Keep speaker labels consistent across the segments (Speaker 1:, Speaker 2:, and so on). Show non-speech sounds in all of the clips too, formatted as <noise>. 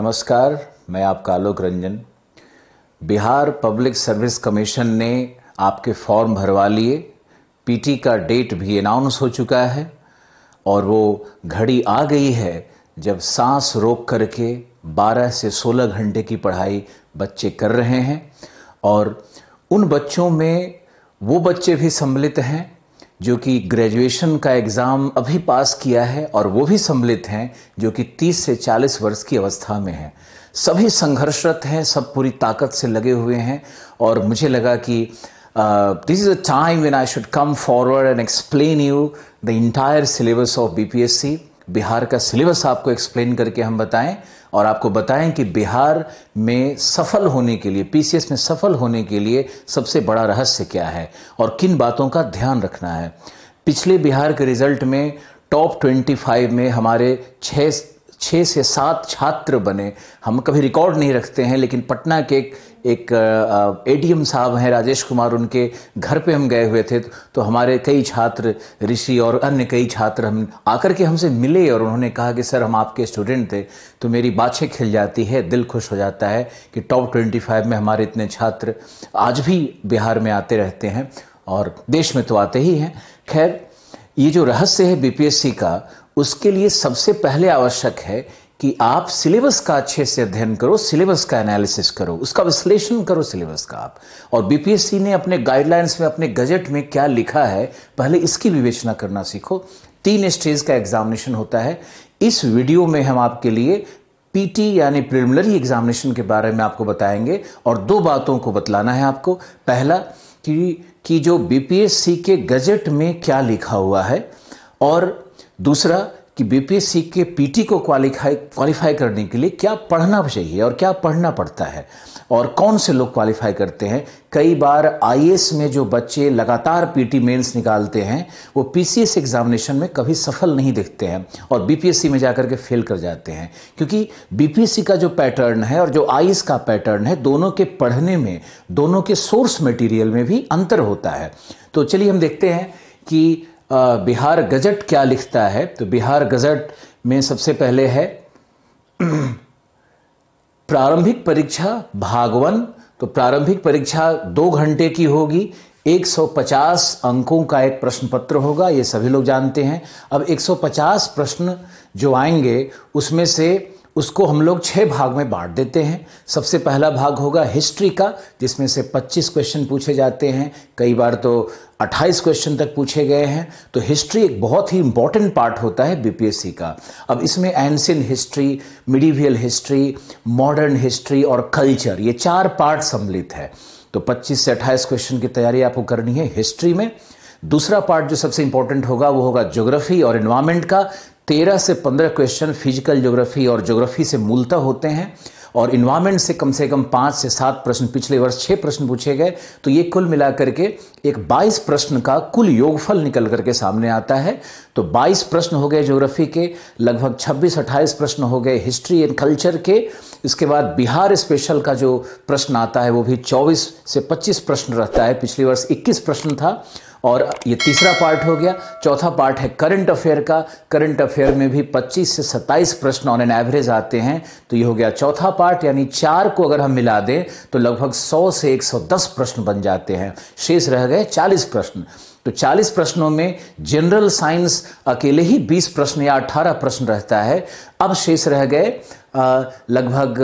Speaker 1: नमस्कार मैं आपका Alok Ranjan Bihar public service commission ने आपके फॉर्म भरवा लिए पीटी का डेट भी अनाउंस हो चुका है और वो घड़ी आ गई है जब सांस रोक करके 12 से 16 घंटे की पढ़ाई बच्चे कर रहे हैं और उन बच्चों में वो बच्चे भी सम्मिलित हैं जो कि ग्रेजुएशन का एग्ज़ाम अभी पास किया है और वो भी सम्मिलित हैं जो कि 30 से 40 वर्ष की अवस्था में हैं सभी संघर्षरत हैं सब पूरी ताकत से लगे हुए हैं और मुझे लगा कि this is a time when I should come forward and explain you the entire syllabus of BPSC Bihar का सिलेबस आपको एक्सप्लेन करके हम बताएं और आपको बताएं कि बिहार में सफल होने के लिए पीसीएस में सफल होने के लिए सबसे बड़ा रहस्य क्या है और किन बातों का ध्यान रखना है पिछले बिहार के रिजल्ट में टॉप 25 में हमारे छः छः से सात छात्र बने हम कभी रिकॉर्ड नहीं रखते हैं लेकिन पटना के एक एक एडीएम साहब हैं राजेश कुमार उनके घर पे हम गए हुए थे तो हमारे कई छात्र ऋषि और अन्य कई छात्र हम आकर के हमसे मिले और उन्होंने कहा कि सर हम आपके स्टूडेंट थे तो मेरी बाछें खिल जाती है दिल खुश हो जाता है कि टॉप ट्वेंटी फाइव में हमारे इतने छात्र आज भी बिहार में आते रहते हैं और देश में तो आते ही हैं खैर ये जो रहस्य है बीपीएससी का उसके लिए सबसे पहले आवश्यक है कि आप सिलेबस का अच्छे से अध्ययन करो सिलेबस का एनालिसिस करो उसका विश्लेषण करो सिलेबस का आप और बीपीएससी ने अपने गाइडलाइंस में अपने गजट में क्या लिखा है पहले इसकी विवेचना करना सीखो तीन स्टेज का एग्जामिनेशन होता है इस वीडियो में हम आपके लिए पीटी यानी प्रिलिमिनरी एग्जामिनेशन के बारे में आपको बताएंगे और दो बातों को बतलाना है आपको पहला कि कि जो बीपीएससी के गजट में क्या लिखा हुआ है और दूसरा कि बीपीएससी के पीटी को क्वालिफाई क्वालिफाई करने के लिए क्या पढ़ना चाहिए और क्या पढ़ना पड़ता है और कौन से लोग क्वालिफाई करते हैं कई बार आई में जो बच्चे लगातार पीटी मेंस निकालते हैं वो पीसीएस एग्जामिनेशन में कभी सफल नहीं दिखते हैं और बीपीएससी में जाकर के फेल कर जाते हैं क्योंकि बीपीएससी का जो पैटर्न है और जो आई का पैटर्न है दोनों के पढ़ने में दोनों के सोर्स मटेरियल में भी अंतर होता है तो चलिए हम देखते हैं कि बिहार गजट क्या लिखता है तो बिहार गजट में सबसे पहले है <clears throat> प्रारंभिक परीक्षा भागवन तो प्रारंभिक परीक्षा दो घंटे की होगी 150 अंकों का एक प्रश्न पत्र होगा ये सभी लोग जानते हैं अब 150 प्रश्न जो आएंगे उसमें से उसको हम लोग छः भाग में बांट देते हैं सबसे पहला भाग होगा हिस्ट्री का जिसमें से 25 क्वेश्चन पूछे जाते हैं कई बार तो 28 क्वेश्चन तक पूछे गए हैं तो हिस्ट्री एक बहुत ही इंपॉर्टेंट पार्ट होता है बीपीएससी का अब इसमें ancient history medieval history modern history और कल्चर ये चार पार्ट सम्मिलित है तो 25 से 28 क्वेश्चन की तैयारी आपको करनी है हिस्ट्री में दूसरा पार्ट जो सबसे इंपॉर्टेंट होगा वो होगा ज्योग्राफी और इन्वायरमेंट का तेरह से पंद्रह क्वेश्चन फिजिकल ज्योग्राफी और ज्योग्राफी से मूलतः होते हैं और इन्वायरमेंट से कम से कम पाँच से सात प्रश्न पिछले वर्ष छः प्रश्न पूछे गए तो ये कुल मिलाकर के एक बाईस प्रश्न का कुल योगफल निकल करके सामने आता है तो बाईस प्रश्न हो गए ज्योग्राफी के लगभग छब्बीस अट्ठाईस प्रश्न हो गए हिस्ट्री एंड कल्चर के इसके बाद बिहार स्पेशल का जो प्रश्न आता है वो भी चौबीस से पच्चीस प्रश्न रहता है पिछले वर्ष इक्कीस प्रश्न था और ये तीसरा पार्ट हो गया चौथा पार्ट है करंट अफेयर का करंट अफेयर में भी 25 से 27 प्रश्न ऑन एन एवरेज आते हैं तो ये हो गया चौथा पार्ट यानी चार को अगर हम मिला दें तो लगभग 100 से 110 प्रश्न बन जाते हैं शेष रह गए 40 प्रश्न तो 40 प्रश्नों में जनरल साइंस अकेले ही 20 प्रश्न या 18 प्रश्न रहता है अब शेष रह गए लगभग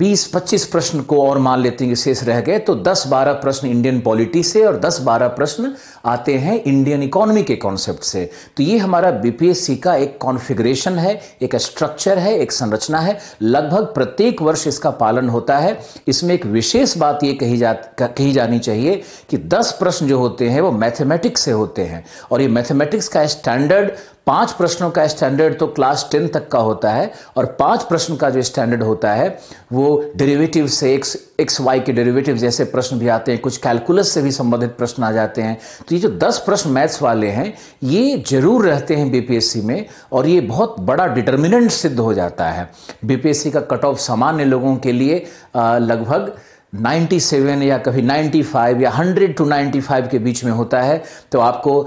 Speaker 1: 20-25 प्रश्न को और मान लेते हैं कि शेष रह गए तो 10-12 प्रश्न इंडियन पॉलिटी से और 10-12 प्रश्न आते हैं इंडियन इकोनॉमी के कॉन्सेप्ट से तो ये हमारा बीपीएससी का एक कॉन्फ़िगरेशन है एक स्ट्रक्चर है एक संरचना है लगभग प्रत्येक वर्ष इसका पालन होता है इसमें एक विशेष बात ये कही जा कही जानी चाहिए कि दस प्रश्न जो होते हैं वो मैथमेटिक्स से होते हैं और ये मैथमेटिक्स का स्टैंडर्ड पांच प्रश्नों का स्टैंडर्ड तो क्लास टेन तक का होता है और पांच प्रश्न का जो स्टैंडर्ड होता है वो डेरिवेटिव से एक्स एक्स वाई के डेरिवेटिव जैसे प्रश्न भी आते हैं कुछ कैलकुलस से भी संबंधित प्रश्न आ जाते हैं तो ये जो दस प्रश्न मैथ्स वाले हैं ये जरूर रहते हैं बीपीएससी में और ये बहुत बड़ा डिटर्मिनेंट सिद्ध हो जाता है बीपीएससी का कट ऑफ सामान्य लोगों के लिए लगभग 97 या कभी 95 या 100 टू 95 के बीच में होता है तो आपको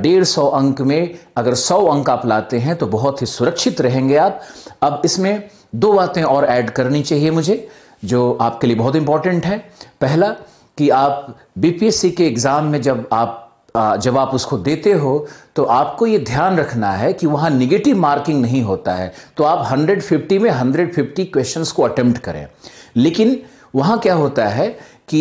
Speaker 1: डेढ़ सौ अंक में अगर 100 अंक आप लाते हैं तो बहुत ही सुरक्षित रहेंगे आप अब इसमें दो बातें और ऐड करनी चाहिए मुझे जो आपके लिए बहुत इंपॉर्टेंट है पहला कि आप बीपीएससी के एग्ज़ाम में जब आप जब आप उसको देते हो तो आपको ये ध्यान रखना है कि वहाँ निगेटिव मार्किंग नहीं होता है तो आप 150 में 150 क्वेश्चंस को अटेम्प्ट करें लेकिन वहाँ क्या होता है कि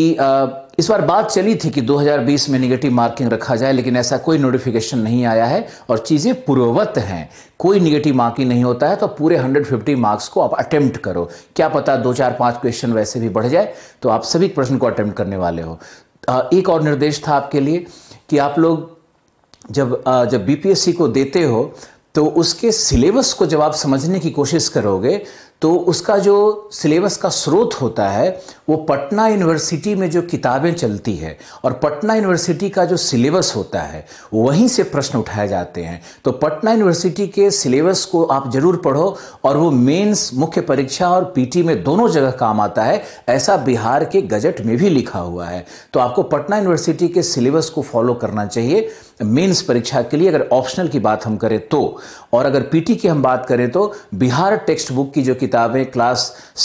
Speaker 1: इस बार बात चली थी कि 2020 में निगेटिव मार्किंग रखा जाए लेकिन ऐसा कोई नोटिफिकेशन नहीं आया है और चीज़ें पूर्ववत हैं कोई निगेटिव मार्किंग नहीं होता है तो पूरे 150 मार्क्स को आप अटेम्प्ट करो क्या पता दो चार पाँच क्वेश्चन वैसे भी बढ़ जाए तो आप सभी प्रश्न को अटेम्प्ट करने वाले हो एक और निर्देश था आपके लिए कि आप लोग जब जब बीपीएससी को देते हो तो उसके सिलेबस को जब आप समझने की कोशिश करोगे तो उसका जो सिलेबस का स्रोत होता है वो पटना यूनिवर्सिटी में जो किताबें चलती है और पटना यूनिवर्सिटी का जो सिलेबस होता है वहीं से प्रश्न उठाए जाते हैं तो पटना यूनिवर्सिटी के सिलेबस को आप जरूर पढ़ो और वो मेंस मुख्य परीक्षा और पीटी में दोनों जगह काम आता है ऐसा बिहार के गजट में भी लिखा हुआ है तो आपको पटना यूनिवर्सिटी के सिलेबस को फॉलो करना चाहिए मेंस परीक्षा के लिए अगर ऑप्शनल की बात हम करें तो और अगर पीटी की हम बात करें तो बिहार टेक्स्ट बुक की जो किताब किताबें क्लास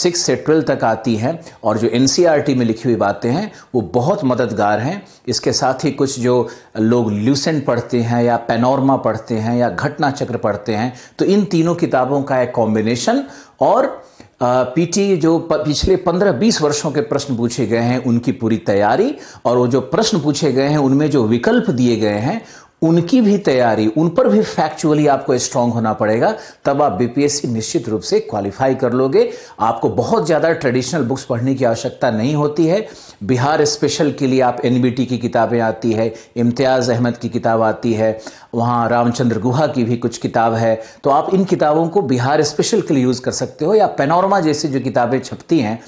Speaker 1: सिक्स से ट्वेल्व तक आती हैं और जो एन e में लिखी हुई बातें हैं वो बहुत मददगार हैं इसके साथ ही कुछ जो लोग ल्यूसेंट पढ़ते हैं या पेनोरमा पढ़ते हैं या घटना चक्र पढ़ते हैं तो इन तीनों किताबों का एक कॉम्बिनेशन और पीटी जो पिछले पंद्रह बीस वर्षों के प्रश्न पूछे गए हैं उनकी पूरी तैयारी और वो जो प्रश्न पूछे गए हैं उनमें जो विकल्प दिए गए हैं उनकी भी तैयारी उन पर भी फैक्चुअली आपको स्ट्रांग होना पड़ेगा तब आप बीपीएससी निश्चित रूप से क्वालिफाई कर लोगे आपको बहुत ज़्यादा ट्रेडिशनल बुक्स पढ़ने की आवश्यकता नहीं होती है बिहार स्पेशल के लिए आप एनबीटी की किताबें आती है इम्तियाज़ अहमद की किताब आती है वहाँ रामचंद्र गुहा की भी कुछ किताब है तो आप इन किताबों को बिहार स्पेशल के लिए यूज़ कर सकते हो या पेनोरमा जैसी जो किताबें छपती हैं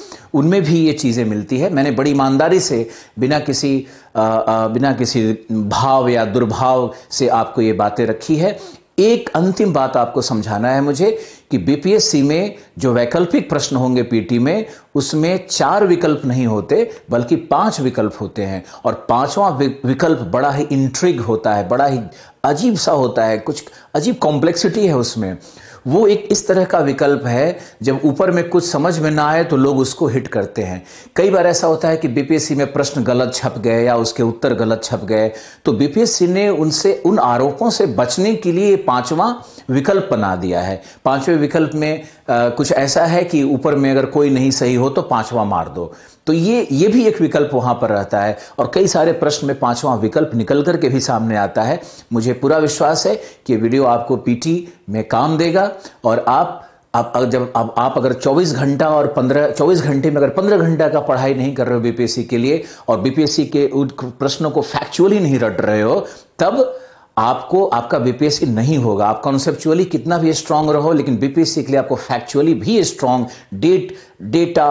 Speaker 1: उनमें भी ये चीज़ें मिलती है मैंने बड़ी ईमानदारी से बिना किसी आ, आ, बिना किसी भाव या दुर्भाव से आपको ये बातें रखी है एक अंतिम बात आपको समझाना है मुझे कि बीपीएससी में जो वैकल्पिक प्रश्न होंगे पीटी में उसमें चार विकल्प नहीं होते बल्कि पांच विकल्प होते हैं और पांचवा विकल्प बड़ा ही इंट्रिग होता है बड़ा ही अजीब सा होता है कुछ अजीब कॉम्प्लेक्सिटी है उसमें वो एक इस तरह का विकल्प है जब ऊपर में कुछ समझ में ना आए तो लोग उसको हिट करते हैं कई बार ऐसा होता है कि बीपीएससी में प्रश्न गलत छप गए या उसके उत्तर गलत छप गए तो बीपीएससी ने उनसे उन आरोपों से बचने के लिए पांचवा विकल्प बना दिया है पांचवें विकल्प में आ, कुछ ऐसा है कि ऊपर में अगर कोई नहीं सही हो तो पांचवा मार दो तो ये ये भी एक विकल्प वहाँ पर रहता है और कई सारे प्रश्न में पाँचवा विकल्प निकल करके भी सामने आता है मुझे पूरा विश्वास है कि वीडियो आपको पीटी में काम देगा और आप आप जब आप, आप अगर 24 घंटा और 15 24 घंटे में अगर 15 घंटा का पढ़ाई नहीं कर रहे हो बीपीएससी के लिए और बीपीएससी के प्रश्नों को फैक्चुअली नहीं रट रहे हो तब आपको आपका बीपीएससी नहीं होगा आप कॉन्सेप्चुअली कितना भी स्ट्रांग रहो लेकिन बीपीएससी के लिए आपको फैक्चुअली भी स्ट्रांग डेट डेटा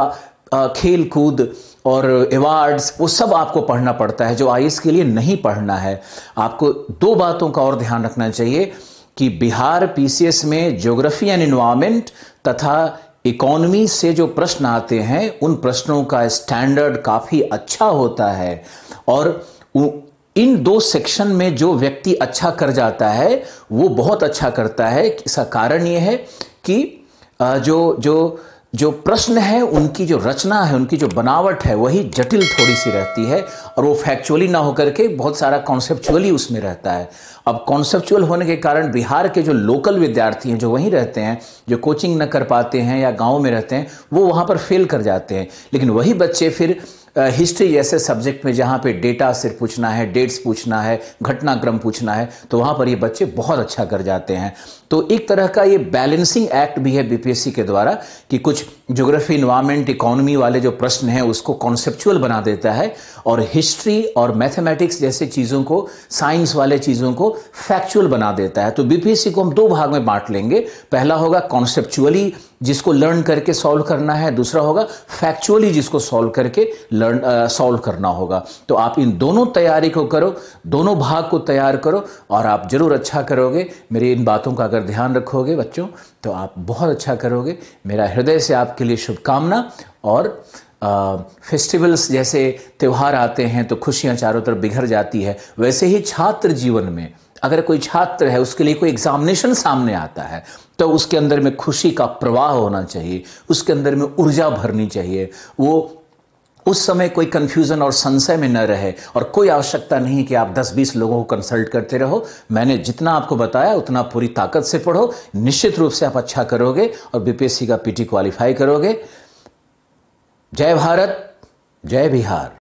Speaker 1: खेल कूद और अवार्ड्स वो सब आपको पढ़ना पड़ता है जो आई के लिए नहीं पढ़ना है आपको दो बातों का और ध्यान रखना चाहिए कि बिहार पीसीएस में ज्योग्राफी एंड इन्वायरमेंट तथा इकोनॉमी से जो प्रश्न आते हैं उन प्रश्नों का स्टैंडर्ड काफ़ी अच्छा होता है और इन दो सेक्शन में जो व्यक्ति अच्छा कर जाता है वो बहुत अच्छा करता है इसका कारण ये है कि जो जो जो प्रश्न है उनकी जो रचना है उनकी जो बनावट है वही जटिल थोड़ी सी रहती है और वो फैक्चुअली ना होकर के बहुत सारा कॉन्सेप्चुअली उसमें रहता है अब कॉन्सेप्चुअल होने के कारण बिहार के जो लोकल विद्यार्थी हैं जो वहीं रहते हैं जो कोचिंग न कर पाते हैं या गांव में रहते हैं वो वहाँ पर फेल कर जाते हैं लेकिन वही बच्चे फिर हिस्ट्री जैसे सब्जेक्ट में जहाँ पे डेटा सिर्फ पूछना है डेट्स पूछना है घटनाक्रम पूछना है तो वहाँ पर ये बच्चे बहुत अच्छा कर जाते हैं तो एक तरह का ये बैलेंसिंग एक्ट भी है बीपीएससी के द्वारा कि कुछ ज्योग्राफी इन्वायरमेंट इकोनॉमी वाले जो प्रश्न हैं उसको कॉन्सेप्चुअल बना देता है और हिस्ट्री और मैथमेटिक्स जैसे चीज़ों को साइंस वाले चीज़ों को फैक्चुअल बना देता है तो बीपीएससी को हम दो भाग में बांट लेंगे पहला होगा कॉन्सेप्चुअली जिसको लर्न करके सॉल्व करना है दूसरा होगा फैक्चुअली जिसको सॉल्व करके लर्न सॉल्व करना होगा तो आप इन दोनों तैयारी को करो दोनों भाग को तैयार करो और आप ज़रूर अच्छा करोगे मेरी इन बातों का अगर ध्यान रखोगे बच्चों तो आप बहुत अच्छा करोगे मेरा हृदय से आपके लिए शुभकामना और फेस्टिवल्स जैसे त्यौहार आते हैं तो खुशियाँ चारों तरफ बिघर जाती है वैसे ही छात्र जीवन में अगर कोई छात्र है उसके लिए कोई एग्जामिनेशन सामने आता है तो उसके अंदर में खुशी का प्रवाह होना चाहिए उसके अंदर में ऊर्जा भरनी चाहिए वो उस समय कोई कन्फ्यूज़न और संशय में न रहे और कोई आवश्यकता नहीं कि आप 10-20 लोगों को कंसल्ट करते रहो मैंने जितना आपको बताया उतना पूरी ताकत से पढ़ो निश्चित रूप से आप अच्छा करोगे और बीपीएससी का पीटी क्वालिफाई करोगे जय भारत जय बिहार